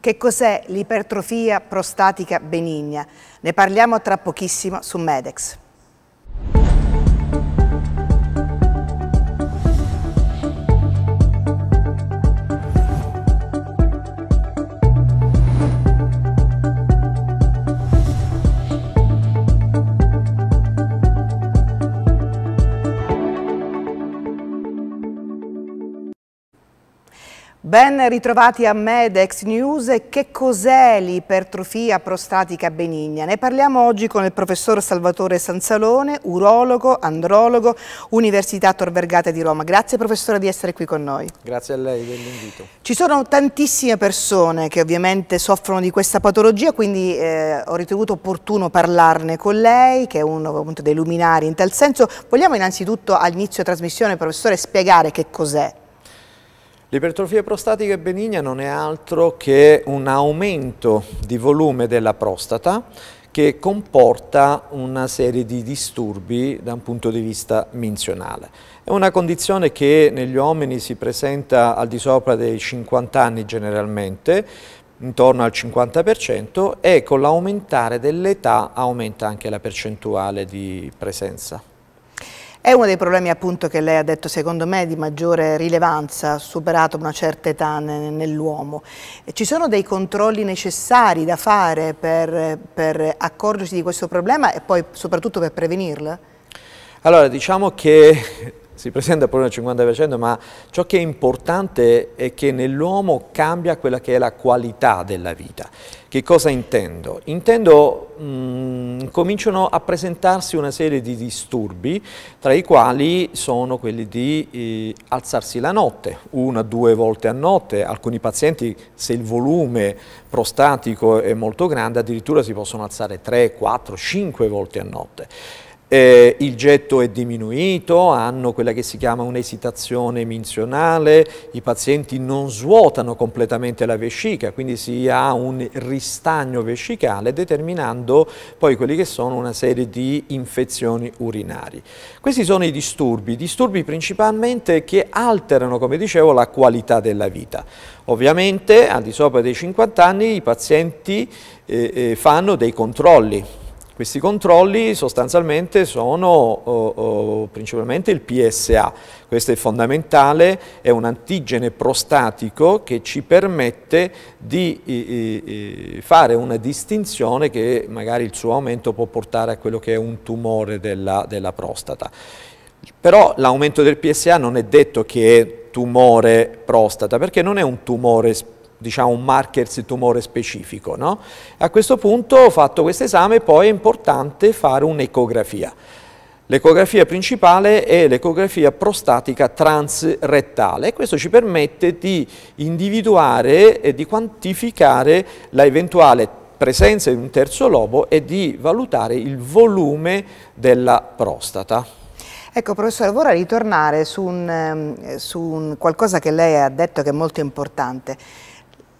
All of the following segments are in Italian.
Che cos'è l'ipertrofia prostatica benigna? Ne parliamo tra pochissimo su Medex. Ben ritrovati a Medex News. Che cos'è l'ipertrofia prostatica benigna? Ne parliamo oggi con il professor Salvatore Sansalone, urologo, andrologo, Università Tor Vergata di Roma. Grazie professore di essere qui con noi. Grazie a lei dell'invito. Ci sono tantissime persone che ovviamente soffrono di questa patologia, quindi eh, ho ritenuto opportuno parlarne con lei, che è uno appunto, dei luminari in tal senso. Vogliamo innanzitutto all'inizio della trasmissione, professore, spiegare che cos'è L'ipertrofia prostatica benigna non è altro che un aumento di volume della prostata che comporta una serie di disturbi da un punto di vista menzionale. È una condizione che negli uomini si presenta al di sopra dei 50 anni generalmente, intorno al 50% e con l'aumentare dell'età aumenta anche la percentuale di presenza. È uno dei problemi appunto che lei ha detto secondo me di maggiore rilevanza superato una certa età nell'uomo. Eh, ci sono dei controlli necessari da fare per, per accorgersi di questo problema e poi soprattutto per prevenirlo? Allora diciamo che si presenta pure al 50%, ma ciò che è importante è che nell'uomo cambia quella che è la qualità della vita. Che cosa intendo? Intendo mh, mm, cominciano a presentarsi una serie di disturbi, tra i quali sono quelli di eh, alzarsi la notte, una o due volte a notte. Alcuni pazienti, se il volume prostatico è molto grande, addirittura si possono alzare 3, 4, 5 volte a notte eh, il getto è diminuito, hanno quella che si chiama un'esitazione menzionale, i pazienti non svuotano completamente la vescica, quindi si ha un ristagno vescicale determinando poi quelli che sono una serie di infezioni urinari. Questi sono i disturbi, disturbi principalmente che alterano, come dicevo, la qualità della vita. Ovviamente al di sopra dei 50 anni i pazienti eh, eh, fanno dei controlli questi controlli sostanzialmente sono oh, oh, principalmente il PSA, questo è fondamentale, è un antigene prostatico che ci permette di i, fare una distinzione che magari il suo aumento può portare a quello che è un tumore della, della prostata. Però l'aumento del PSA non è detto che è tumore prostata, perché non è un tumore specifico diciamo, un markersi tumore specifico. No? A questo punto, fatto questo esame, poi è importante fare un'ecografia. L'ecografia principale è l'ecografia prostatica transrettale e questo ci permette di individuare e di quantificare l'eventuale presenza di un terzo lobo e di valutare il volume della prostata. Ecco professore, vorrei ritornare su, un, ehm, su un qualcosa che lei ha detto che è molto importante.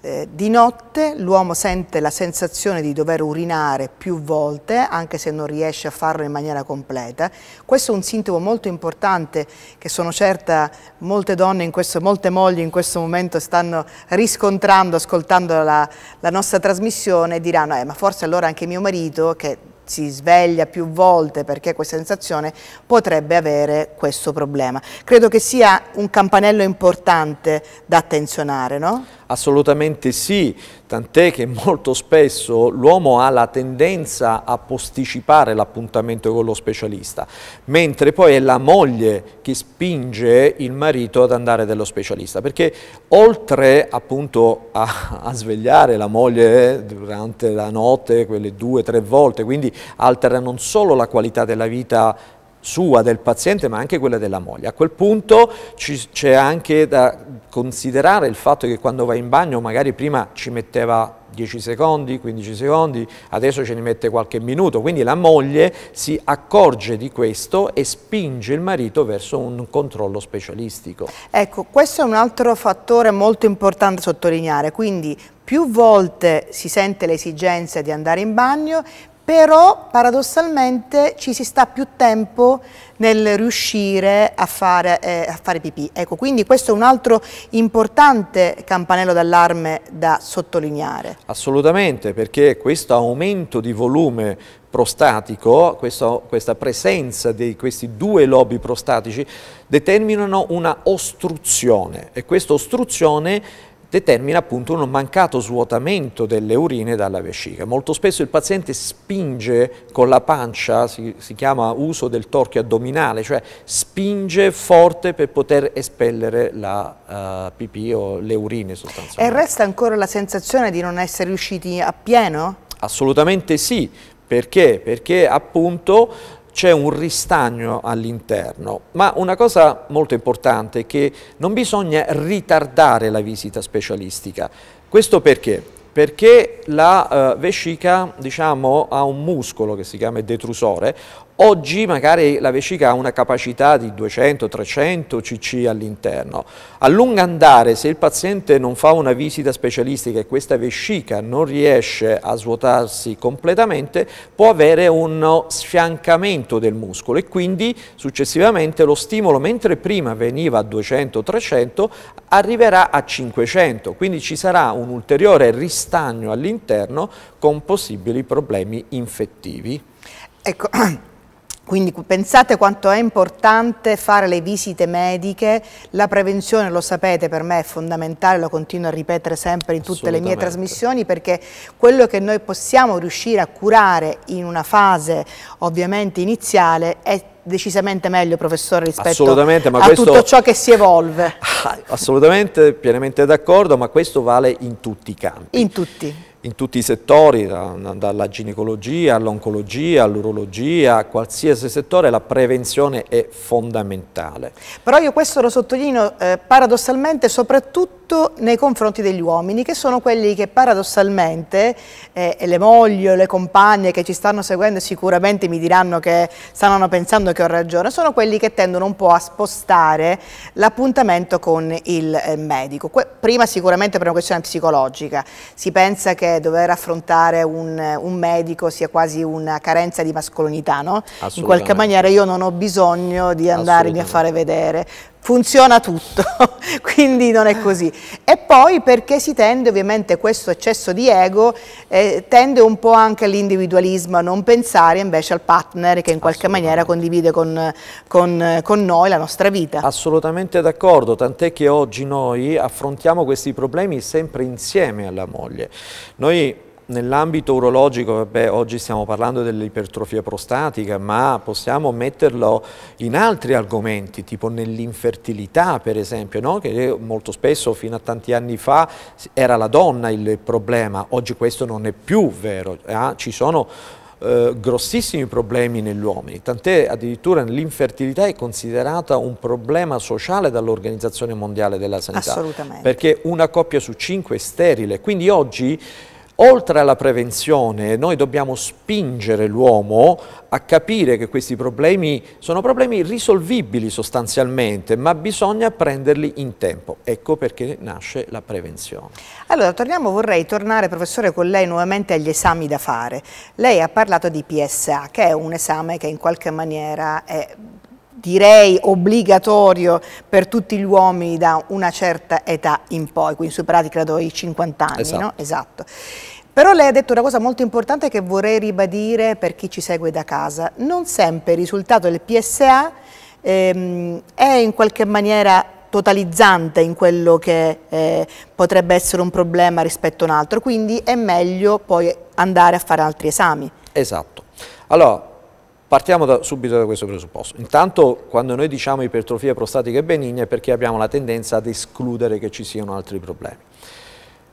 Eh, di notte l'uomo sente la sensazione di dover urinare più volte, anche se non riesce a farlo in maniera completa. Questo è un sintomo molto importante che sono certa molte donne, questo, molte mogli in questo momento stanno riscontrando, ascoltando la, la nostra trasmissione e diranno eh, ma forse allora anche mio marito che si sveglia più volte perché questa sensazione potrebbe avere questo problema. Credo che sia un campanello importante da attenzionare, no? Assolutamente sì, tant'è che molto spesso l'uomo ha la tendenza a posticipare l'appuntamento con lo specialista, mentre poi è la moglie che spinge il marito ad andare dallo specialista, perché oltre appunto a, a svegliare la moglie durante la notte quelle due o tre volte, quindi altera non solo la qualità della vita sua, del paziente, ma anche quella della moglie. A quel punto c'è anche da considerare il fatto che quando va in bagno magari prima ci metteva 10 secondi, 15 secondi, adesso ce ne mette qualche minuto, quindi la moglie si accorge di questo e spinge il marito verso un controllo specialistico. Ecco, questo è un altro fattore molto importante da sottolineare, quindi più volte si sente l'esigenza di andare in bagno, però paradossalmente ci si sta più tempo nel riuscire a fare, eh, a fare pipì. Ecco, quindi questo è un altro importante campanello d'allarme da sottolineare. Assolutamente, perché questo aumento di volume prostatico, questo, questa presenza di questi due lobi prostatici determinano una ostruzione e questa ostruzione determina appunto un mancato svuotamento delle urine dalla vescica. Molto spesso il paziente spinge con la pancia, si, si chiama uso del torchio addominale, cioè spinge forte per poter espellere la uh, pipì o le urine sostanzialmente. E resta ancora la sensazione di non essere riusciti a pieno? Assolutamente sì, perché? Perché appunto c'è un ristagno all'interno, ma una cosa molto importante è che non bisogna ritardare la visita specialistica. Questo perché? Perché la eh, vescica diciamo, ha un muscolo che si chiama detrusore, Oggi magari la vescica ha una capacità di 200-300 cc all'interno. A lungo andare, se il paziente non fa una visita specialistica e questa vescica non riesce a svuotarsi completamente, può avere uno sfiancamento del muscolo e quindi successivamente lo stimolo, mentre prima veniva a 200-300, arriverà a 500. Quindi ci sarà un ulteriore ristagno all'interno con possibili problemi infettivi. Ecco, quindi pensate quanto è importante fare le visite mediche, la prevenzione, lo sapete, per me è fondamentale, lo continuo a ripetere sempre in tutte le mie trasmissioni, perché quello che noi possiamo riuscire a curare in una fase ovviamente iniziale è decisamente meglio, professore, rispetto a questo, tutto ciò che si evolve. Ah, assolutamente, pienamente d'accordo, ma questo vale in tutti i campi. In tutti in tutti i settori, dalla ginecologia all'oncologia, all'urologia, a qualsiasi settore la prevenzione è fondamentale. Però io questo lo sottolineo eh, paradossalmente soprattutto nei confronti degli uomini, che sono quelli che paradossalmente, eh, e le mogli o le compagne che ci stanno seguendo sicuramente mi diranno che stanno pensando che ho ragione, sono quelli che tendono un po' a spostare l'appuntamento con il eh, medico. Que prima sicuramente per una questione psicologica, si pensa che dover affrontare un, un medico sia quasi una carenza di mascolinità, no? In qualche maniera io non ho bisogno di andarmi a fare vedere, funziona tutto, quindi non è così. E poi perché si tende ovviamente questo eccesso di ego, eh, tende un po' anche all'individualismo, a non pensare invece al partner che in qualche maniera condivide con, con, con noi la nostra vita. Assolutamente d'accordo, tant'è che oggi noi affrontiamo questi problemi sempre insieme alla moglie. Noi Nell'ambito urologico, vabbè, oggi stiamo parlando dell'ipertrofia prostatica, ma possiamo metterlo in altri argomenti, tipo nell'infertilità per esempio, no? che molto spesso fino a tanti anni fa era la donna il problema, oggi questo non è più vero, eh? ci sono eh, grossissimi problemi negli uomini, tant'è addirittura l'infertilità è considerata un problema sociale dall'Organizzazione Mondiale della Sanità. Assolutamente. Perché una coppia su cinque è sterile, quindi oggi Oltre alla prevenzione, noi dobbiamo spingere l'uomo a capire che questi problemi sono problemi risolvibili sostanzialmente, ma bisogna prenderli in tempo. Ecco perché nasce la prevenzione. Allora, torniamo, vorrei tornare, professore, con lei nuovamente agli esami da fare. Lei ha parlato di PSA, che è un esame che in qualche maniera è direi obbligatorio per tutti gli uomini da una certa età in poi, quindi superati credo i 50 anni, esatto. No? esatto. Però lei ha detto una cosa molto importante che vorrei ribadire per chi ci segue da casa. Non sempre il risultato del PSA ehm, è in qualche maniera totalizzante in quello che eh, potrebbe essere un problema rispetto a un altro, quindi è meglio poi andare a fare altri esami. Esatto. Allora, Partiamo da, subito da questo presupposto. Intanto quando noi diciamo ipertrofia prostatica benigna è perché abbiamo la tendenza ad escludere che ci siano altri problemi.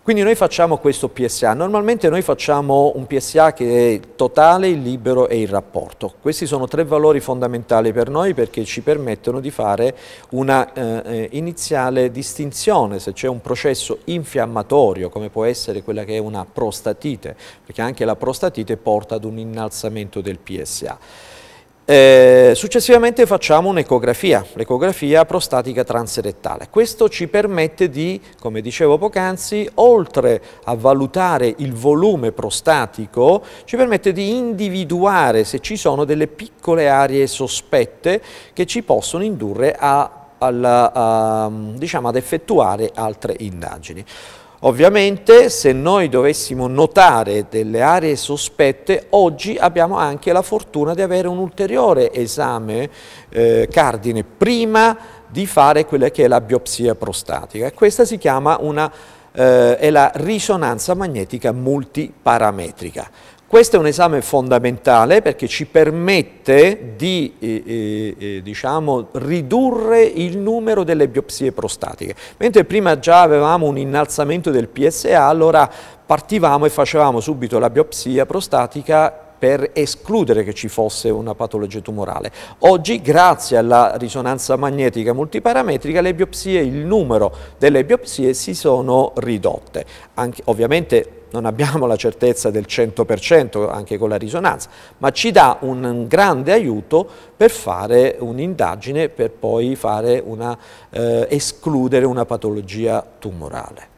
Quindi noi facciamo questo PSA, normalmente noi facciamo un PSA che è totale, il libero e il rapporto. Questi sono tre valori fondamentali per noi perché ci permettono di fare una eh, eh, iniziale distinzione se c'è un processo infiammatorio come può essere quella che è una prostatite, perché anche la prostatite porta ad un innalzamento del PSA. Eh, successivamente facciamo un'ecografia, l'ecografia prostatica transerettale. Questo ci permette di, come dicevo poc'anzi, oltre a valutare il volume prostatico, ci permette di individuare se ci sono delle piccole aree sospette che ci possono indurre a, alla, a, diciamo, ad effettuare altre indagini. Ovviamente se noi dovessimo notare delle aree sospette, oggi abbiamo anche la fortuna di avere un ulteriore esame eh, cardine prima di fare quella che è la biopsia prostatica. Questa si chiama una, eh, è la risonanza magnetica multiparametrica. Questo è un esame fondamentale perché ci permette di eh, eh, eh, diciamo, ridurre il numero delle biopsie prostatiche. Mentre prima già avevamo un innalzamento del PSA, allora partivamo e facevamo subito la biopsia prostatica per escludere che ci fosse una patologia tumorale. Oggi, grazie alla risonanza magnetica multiparametrica, le biopsie, il numero delle biopsie si sono ridotte. Anche, ovviamente non abbiamo la certezza del 100% anche con la risonanza, ma ci dà un grande aiuto per fare un'indagine, per poi una, eh, escludere una patologia tumorale.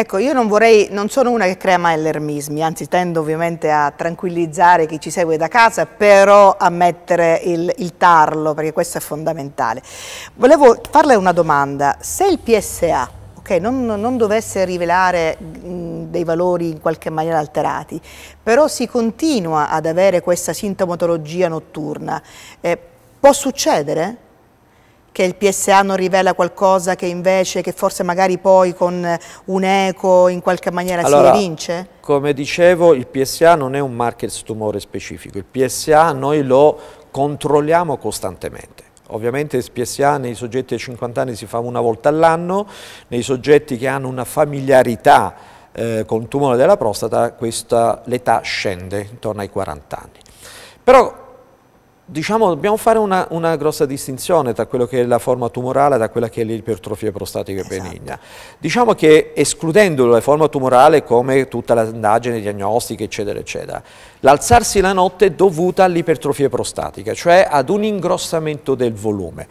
Ecco, io non vorrei, non sono una che crea mai allarmismi, anzi tendo ovviamente a tranquillizzare chi ci segue da casa, però a mettere il, il tarlo, perché questo è fondamentale. Volevo farle una domanda, se il PSA okay, non, non, dovesse rivelare dei valori in qualche maniera alterati, però si continua ad avere questa sintomatologia notturna, eh, può succedere? che il PSA non rivela qualcosa che invece, che forse magari poi con eh, un eco in qualche maniera allora, si evince? Come dicevo, il PSA non è un marker tumore specifico, il PSA noi lo controlliamo costantemente. Ovviamente il PSA nei soggetti ai 50 anni si fa una volta all'anno, nei soggetti che hanno una familiarità eh, con il tumore della prostata l'età scende intorno ai 40 anni. Però Diciamo, dobbiamo fare una, una, grossa distinzione tra quello che è la forma tumorale da quella che è l'ipertrofia prostatica esatto. benigna. Diciamo che escludendo la forma tumorale come tutta l'indagine diagnostica, eccetera, eccetera, l'alzarsi la notte è dovuta all'ipertrofia prostatica, cioè ad un ingrossamento del volume.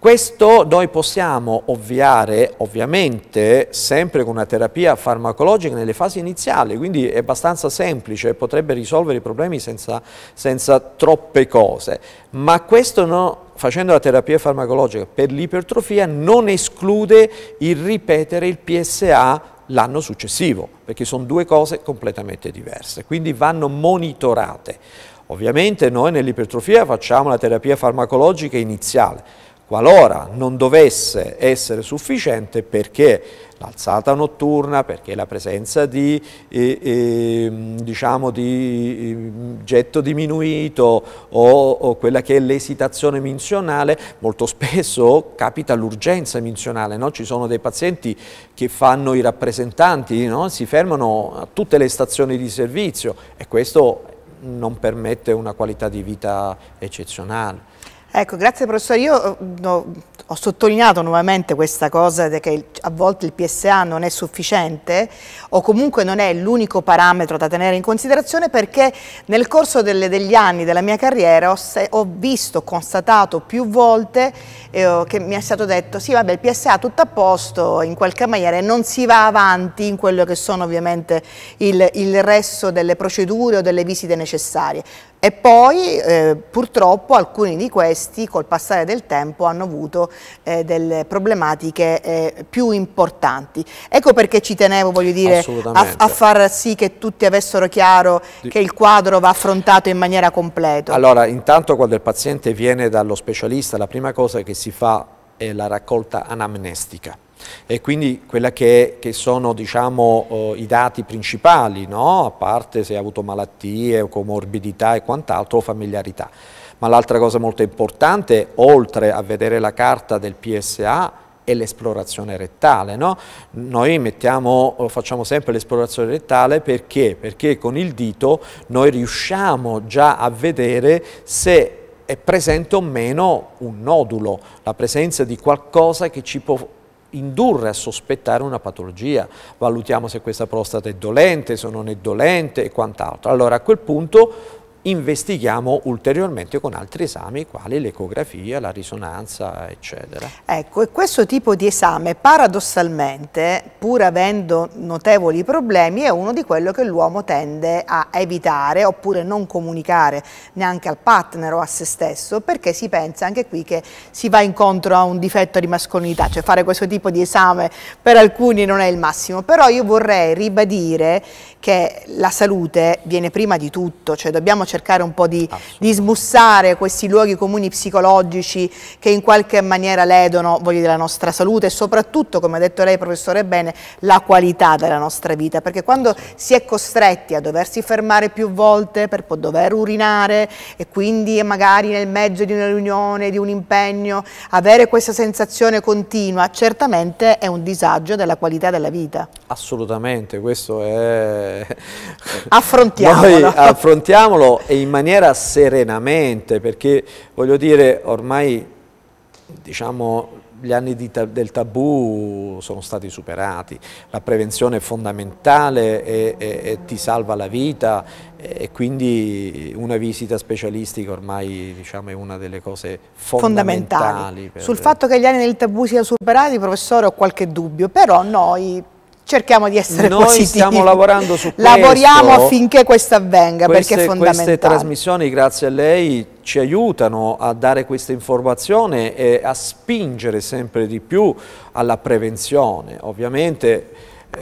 Questo noi possiamo ovviare ovviamente sempre con una terapia farmacologica nelle fasi iniziali, quindi è abbastanza semplice, potrebbe risolvere i problemi senza, senza troppe cose, ma questo no, facendo la terapia farmacologica per l'ipertrofia non esclude il ripetere il PSA l'anno successivo, perché sono due cose completamente diverse, quindi vanno monitorate. Ovviamente noi nell'ipertrofia facciamo la terapia farmacologica iniziale, qualora non dovesse essere sufficiente perché l'alzata notturna, perché la presenza di, eh, eh, diciamo di ehm, getto diminuito o, o, quella che è l'esitazione minzionale, molto spesso capita l'urgenza minzionale, no? ci sono dei pazienti che fanno i rappresentanti, no? si fermano a tutte le stazioni di servizio e questo non permette una qualità di vita eccezionale. Ecco, grazie professore. Io eh, no, ho sottolineato nuovamente questa cosa che a volte il PSA non è sufficiente o comunque non è l'unico parametro da tenere in considerazione perché nel corso delle, degli anni della mia carriera ho, ho visto, constatato più volte eh, che mi è stato detto sì vabbè il PSA tutto a posto in qualche maniera e non si va avanti in quello che sono ovviamente il, il resto delle procedure o delle visite necessarie. E poi eh, purtroppo alcuni di questi col passare del tempo hanno avuto eh, delle problematiche eh, più importanti. Ecco perché ci tenevo voglio dire, a, a, far sì che tutti avessero chiaro che il quadro va affrontato in maniera completa. Allora intanto quando il paziente viene dallo specialista la prima cosa che si fa è la raccolta anamnestica e quindi quelli che, che, sono diciamo, eh, i dati principali, no? a parte se ha avuto malattie, comorbidità e quant'altro, o familiarità. Ma l'altra cosa molto importante, oltre a vedere la carta del PSA, è l'esplorazione rettale. No? Noi mettiamo, eh, facciamo sempre l'esplorazione rettale perché? perché con il dito noi riusciamo già a vedere se è presente o meno un nodulo, la presenza di qualcosa che ci può indurre a sospettare una patologia, valutiamo se questa prostata è dolente, se non è dolente e quant'altro. Allora a quel punto investighiamo ulteriormente con altri esami quali l'ecografia, la risonanza eccetera. Ecco e questo tipo di esame paradossalmente pur avendo notevoli problemi è uno di quello che l'uomo tende a evitare oppure non comunicare neanche al partner o a se stesso perché si pensa anche qui che si va incontro a un difetto di mascolinità, cioè fare questo tipo di esame per alcuni non è il massimo, però io vorrei ribadire che la salute viene prima di tutto, cioè dobbiamo cercare un po' di, di, smussare questi luoghi comuni psicologici che in qualche maniera ledono voglio, la nostra salute e soprattutto, come ha detto lei professore Bene, la qualità della nostra vita, perché quando si è costretti a doversi fermare più volte per dover urinare e quindi magari nel mezzo di una riunione, di un impegno, avere questa sensazione continua, certamente è un disagio della qualità della vita. Assolutamente, questo è... Affrontiamolo. Noi affrontiamolo e in maniera serenamente, perché voglio dire, ormai diciamo, gli anni ta del tabù sono stati superati, la prevenzione è fondamentale e, e, e ti salva la vita e, e quindi una visita specialistica ormai diciamo, è una delle cose fondamentali. fondamentali. Per... Sul fatto che gli anni del tabù siano superati, professore, ho qualche dubbio, però noi cerchiamo di essere Noi positivi. Noi stiamo lavorando su questo. Lavoriamo affinché questo avvenga, queste, perché è fondamentale. Queste trasmissioni, grazie a lei, ci aiutano a dare questa informazione e a spingere sempre di più alla prevenzione. Ovviamente...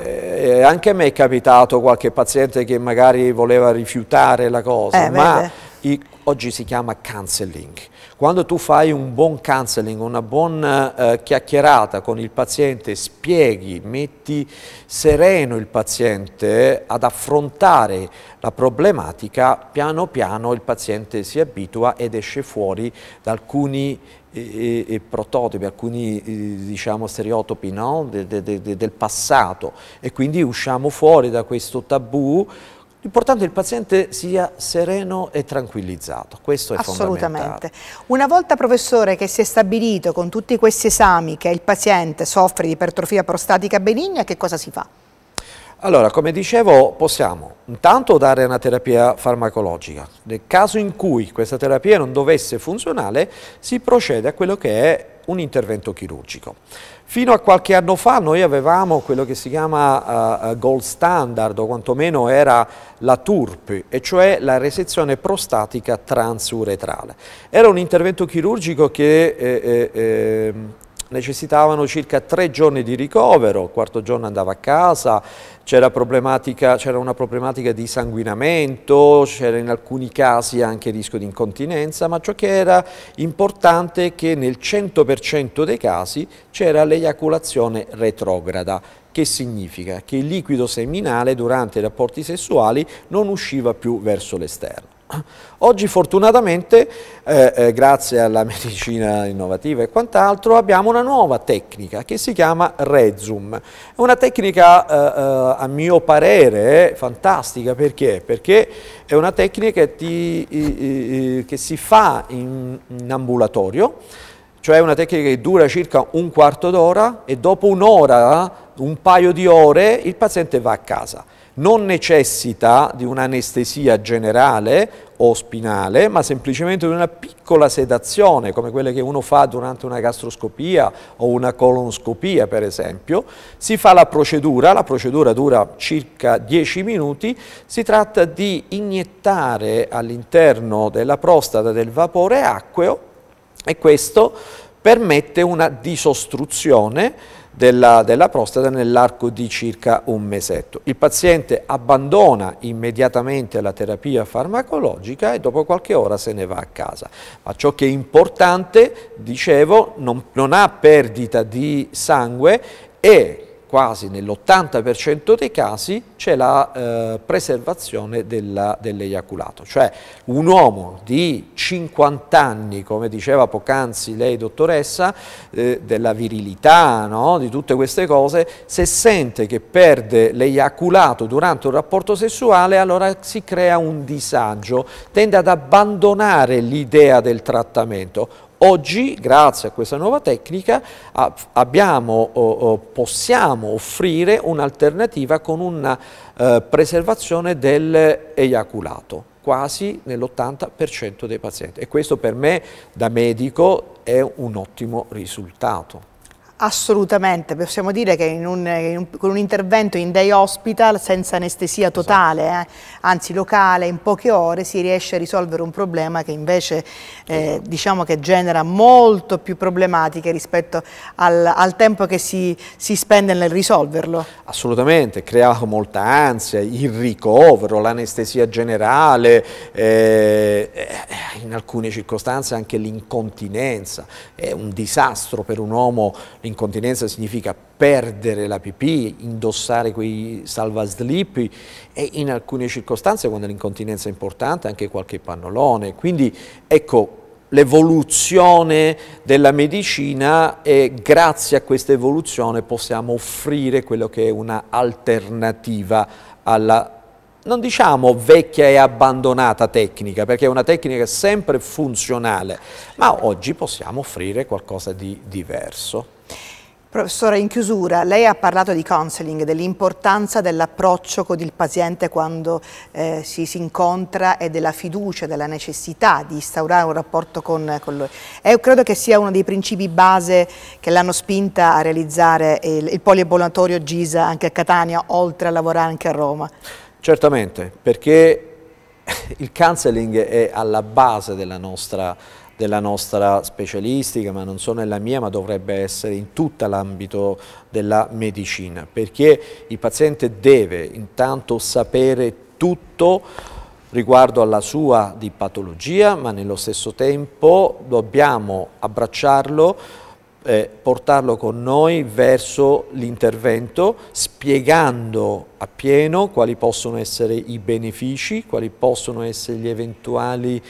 Eh, anche a me è capitato qualche paziente che magari voleva rifiutare la cosa, eh, ma i, oggi si chiama cancelling. Quando tu fai un buon counseling, una buona eh, chiacchierata con il paziente, spieghi, metti sereno il paziente ad affrontare la problematica, piano piano il paziente si abitua ed esce fuori da alcuni e, eh, e, eh, eh, prototipi, alcuni diciamo, stereotipi no? de, de, de, del passato e quindi usciamo fuori da questo tabù L'importante è che il paziente sia sereno e tranquillizzato, questo è fondamentale. Assolutamente. Una volta, professore, che si è stabilito con tutti questi esami che il paziente soffre di ipertrofia prostatica benigna, che cosa si fa? Allora, come dicevo, possiamo intanto dare una terapia farmacologica. Nel caso in cui questa terapia non dovesse funzionare, si procede a quello che è un intervento chirurgico. Fino a qualche anno fa noi avevamo quello che si chiama uh, gold standard, o quantomeno era la TURP, e cioè la resezione prostatica transuretrale. Era un intervento chirurgico che eh, eh, ehm, necessitavano circa tre giorni di ricovero, il quarto giorno andava a casa, c'era una problematica di sanguinamento, c'era in alcuni casi anche rischio di incontinenza, ma ciò che era importante è che nel 100% dei casi c'era l'eiaculazione retrograda, che significa che il liquido seminale durante i rapporti sessuali non usciva più verso l'esterno. Oggi fortunatamente, eh, eh, grazie alla medicina innovativa e quant'altro, abbiamo una nuova tecnica che si chiama Rezum. È una tecnica, eh, eh, a mio parere, fantastica perché? Perché è una tecnica che, ti, che si fa in, in ambulatorio, cioè una tecnica che dura circa un quarto d'ora e dopo un'ora, un paio di ore, il paziente va a casa non necessita di un'anestesia generale o spinale, ma semplicemente di una piccola sedazione, come quelle che uno fa durante una gastroscopia o una colonoscopia, per esempio. Si fa la procedura, la procedura dura circa 10 minuti, si tratta di iniettare all'interno della prostata del vapore acqueo e questo permette una disostruzione della, della prostata nell'arco di circa un mesetto. Il paziente abbandona immediatamente la terapia farmacologica e dopo qualche ora se ne va a casa. Ma ciò che è importante, dicevo, non, non ha perdita di sangue e quasi nell'80% dei casi c'è la eh, preservazione dell'eiaculato. cioè un uomo di 50 anni, come diceva poc'anzi lei dottoressa, eh, della virilità, no? di tutte queste cose, se sente che perde l'eiaculato durante un rapporto sessuale allora si crea un disagio, tende ad abbandonare l'idea del trattamento Oggi, grazie a questa nuova tecnica, abbiamo, possiamo offrire un'alternativa con una eh, preservazione dell'eiaculato, quasi nell'80% dei pazienti. E questo per me, da medico, è un ottimo risultato. Assolutamente, possiamo dire che in un, in un, con un intervento in day hospital senza anestesia esatto. totale, esatto. eh, anzi locale, in poche ore si riesce a risolvere un problema che invece eh, diciamo che genera molto più problematiche rispetto al, al tempo che si, si, spende nel risolverlo. Assolutamente, crea molta ansia, il ricovero, l'anestesia generale, eh, in alcune circostanze anche l'incontinenza, è un disastro per un uomo Incontinenza significa perdere la pipì, indossare quei salvaslip e in alcune circostanze, quando l'incontinenza è importante, anche qualche pannolone. Quindi ecco, l'evoluzione della medicina e grazie a questa evoluzione possiamo offrire quello che è un'alternativa alla non diciamo vecchia e abbandonata tecnica, perché è una tecnica sempre funzionale, ma oggi possiamo offrire qualcosa di diverso. Professore, in chiusura, lei ha parlato di counseling, dell'importanza dell'approccio con il paziente quando eh, si, si, incontra e della fiducia, della necessità di instaurare un rapporto con, con lui. E credo che sia uno dei principi base che l'hanno spinta a realizzare il, il poliambulatorio Gisa anche a Catania, oltre a lavorare anche a Roma. Certamente, perché il counseling è alla base della nostra della nostra specialistica, ma non solo nella mia, ma dovrebbe essere in tutto l'ambito della medicina, perché il paziente deve intanto sapere tutto riguardo alla sua di patologia, ma nello stesso tempo dobbiamo abbracciarlo eh, portarlo con noi verso l'intervento, spiegando appieno quali possono essere i benefici, quali possono essere le eventuali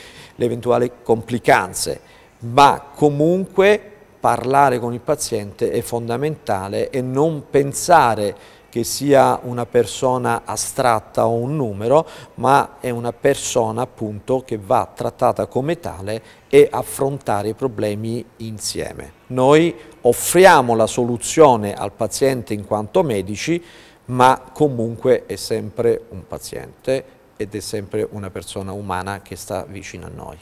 complicanze, ma comunque parlare con il paziente è fondamentale e non pensare che sia una persona astratta o un numero, ma è una persona appunto che va trattata come tale e affrontare i problemi insieme. Noi offriamo la soluzione al paziente in quanto medici, ma comunque è sempre un paziente ed è sempre una persona umana che sta vicino a noi.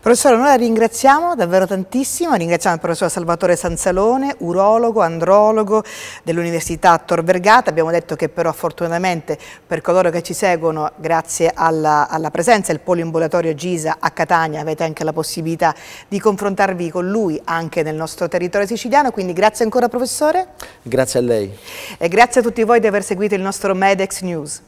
Professore, noi la ringraziamo davvero tantissimo, ringraziamo il professor Salvatore Sanzalone, urologo, andrologo dell'Università Tor Vergata, abbiamo detto che però fortunatamente per coloro che ci seguono, grazie alla, alla presenza del poliambulatorio Gisa a Catania, avete anche la possibilità di confrontarvi con lui anche nel nostro territorio siciliano, quindi grazie ancora professore. Grazie a lei. E grazie a tutti voi di aver seguito il nostro Medex News.